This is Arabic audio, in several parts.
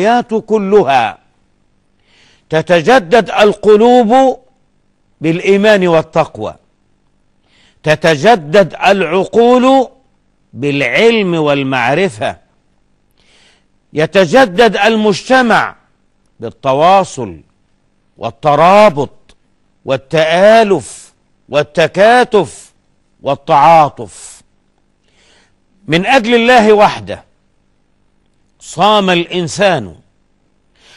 الحياة كلها تتجدد القلوب بالإيمان والتقوى تتجدد العقول بالعلم والمعرفة يتجدد المجتمع بالتواصل والترابط والتآلف والتكاتف والتعاطف من أجل الله وحده صام الانسان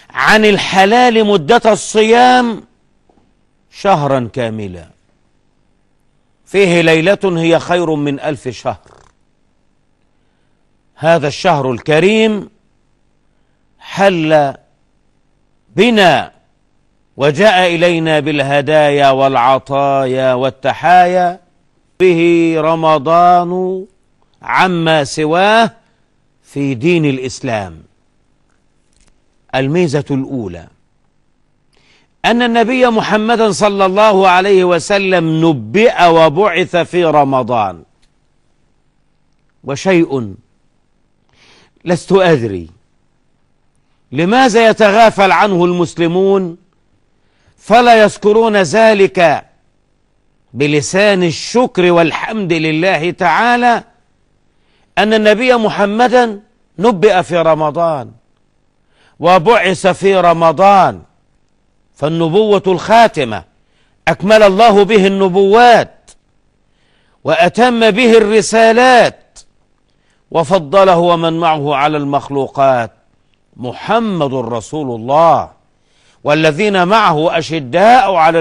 عن الحلال مده الصيام شهرا كاملا فيه ليله هي خير من الف شهر هذا الشهر الكريم حل بنا وجاء الينا بالهدايا والعطايا والتحايا به رمضان عما سواه في دين الإسلام الميزة الأولى أن النبي محمدا صلى الله عليه وسلم نبئ وبعث في رمضان وشيء لست أدري لماذا يتغافل عنه المسلمون فلا يذكرون ذلك بلسان الشكر والحمد لله تعالى أن النبي محمدا نبئ في رمضان وبعث في رمضان فالنبوة الخاتمة أكمل الله به النبوات وأتم به الرسالات وفضله ومن معه على المخلوقات محمد رسول الله والذين معه أشداء على